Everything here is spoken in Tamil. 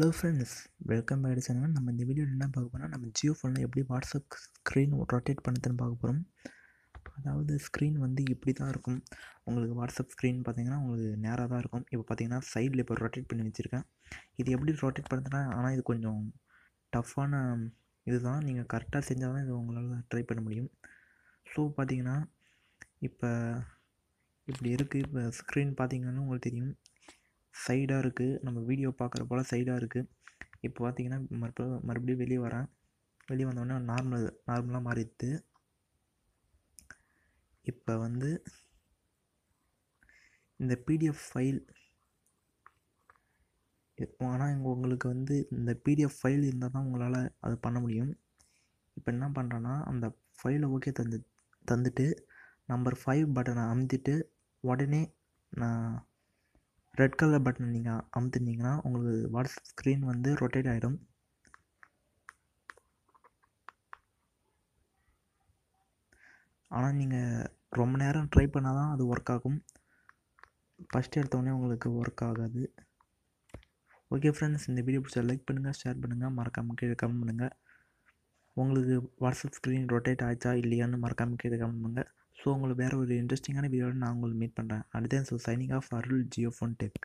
hello friends welcome back channel நம்ம இந்த வீடியோ என்ன பார்க்க போனால் நம்ம ஜியோ ஃபோனில் எப்படி வாட்ஸ்அப் ஸ்க்ரீன் ரொட்டேட் பண்ணுதுன்னு பார்க்க போகிறோம் அதாவது ஸ்க்ரீன் வந்து இப்படி தான் இருக்கும் உங்களுக்கு வாட்ஸ்அப் ஸ்க்ரீன் பார்த்தீங்கன்னா உங்களுக்கு நேராக தான் இருக்கும் இப்போ பார்த்தீங்கன்னா சைடில் இப்போ ரொட்டேட் பண்ணி வச்சுருக்கேன் இது எப்படி ரொட்டேட் பண்ணுறதுனா ஆனால் இது கொஞ்சம் டஃப்பான இதுதான் நீங்கள் கரெக்டாக செஞ்சால் தான் இது உங்களால் ட்ரை பண்ண முடியும் ஸோ பார்த்தீங்கன்னா இப்போ இப்படி இருக்குது இப்போ ஸ்க்ரீன் பார்த்தீங்கன்னா உங்களுக்கு தெரியும் சைடாக இருக்குது நம்ம வீடியோ பார்க்குற போல் சைடாக இருக்குது இப்போ பார்த்திங்கன்னா மறுபடியும் மறுபடியும் வெளியே வரேன் வெளியே வந்தோடனே நார்மல் நார்மலாக மாறிடுது இப்போ வந்து இந்த பிடிஎஃப் ஃபைல் ஆனால் இங்கே உங்களுக்கு வந்து இந்த பிடிஎஃப் ஃபைல் இருந்தால் தான் உங்களால் அது பண்ண முடியும் இப்போ என்ன பண்ணுறேன்னா அந்த ஃபைலை ஓகே தந்து தந்துட்டு நம்பர் ஃபைவ் பட்டனை அமுத்திட்டு உடனே நான் ரெட் கலர் பட்டன் நீங்கள் அமுத்துனீங்கன்னா உங்களுக்கு வாட்ஸ்அப் ஸ்க்ரீன் வந்து ரொட்டேட் ஆகிடும் ஆனால் நீங்கள் ரொம்ப நேரம் ட்ரை பண்ணால் தான் அது ஒர்க் ஆகும் ஃபஸ்ட்டு எடுத்தோடனே உங்களுக்கு ஒர்க் ஆகாது ஓகே ஃப்ரெண்ட்ஸ் இந்த வீடியோ பிடிச்சா லைக் பண்ணுங்கள் ஷேர் பண்ணுங்கள் மறக்காமல் கீழே கமெண்ட் பண்ணுங்கள் உங்களுக்கு வாட்ஸ்அப் ஸ்க்ரீன் ரொட்டேட் ஆச்சா இல்லையான்னு மறக்காமல் கீழே கமெண்ட் பண்ணுங்கள் ஸோ உங்களை வேறு ஒரு இன்ட்ரெஸ்டிங்கான வீடியோவில் நான் உங்களை மீட் பண்ணுறேன் அடுத்து so signing off Arul Jio phone tech